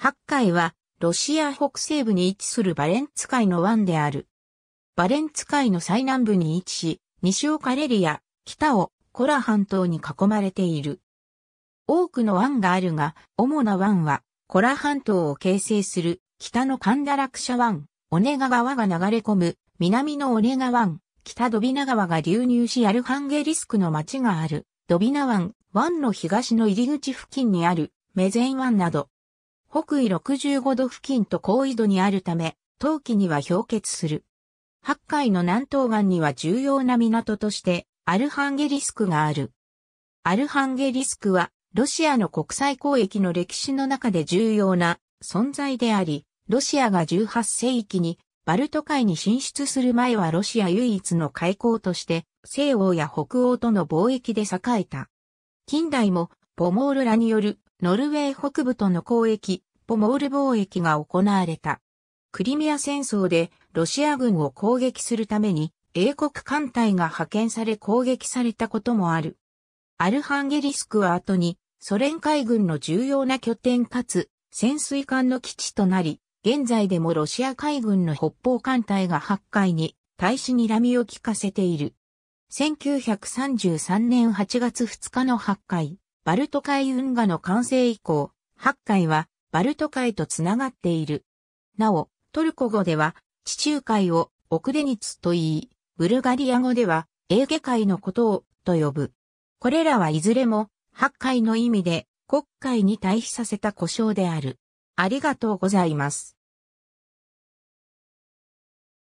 八海は、ロシア北西部に位置するバレンツ海の湾である。バレンツ海の最南部に位置し、西をカレリア、北をコラ半島に囲まれている。多くの湾があるが、主な湾は、コラ半島を形成する、北のカンダラクシャ湾、オネガ川が流れ込む、南のオネガ湾、北ドビナ川が流入しアルハンゲリスクの町がある、ドビナ湾、湾の東の入り口付近にある、メゼン湾など、北緯65度付近と高緯度にあるため、冬季には氷結する。八海の南東岸には重要な港として、アルハンゲリスクがある。アルハンゲリスクは、ロシアの国際交易の歴史の中で重要な存在であり、ロシアが18世紀にバルト海に進出する前はロシア唯一の海港として、西欧や北欧との貿易で栄えた。近代もポモールらによるノルウェー北部との交易、ポモール貿易が行われた。クリミア戦争でロシア軍を攻撃するために英国艦隊が派遣され攻撃されたこともある。アルハンゲリスクは後にソ連海軍の重要な拠点かつ潜水艦の基地となり、現在でもロシア海軍の北方艦隊が八海に大使睨みを聞かせている。1933年8月2日の八海。バルト海運河の完成以降、八海はバルト海とつながっている。なお、トルコ語では地中海をオクデニツと言い、ブルガリア語ではエーゲ海のことをと呼ぶ。これらはいずれも八海の意味で国会に対比させた故障である。ありがとうございます。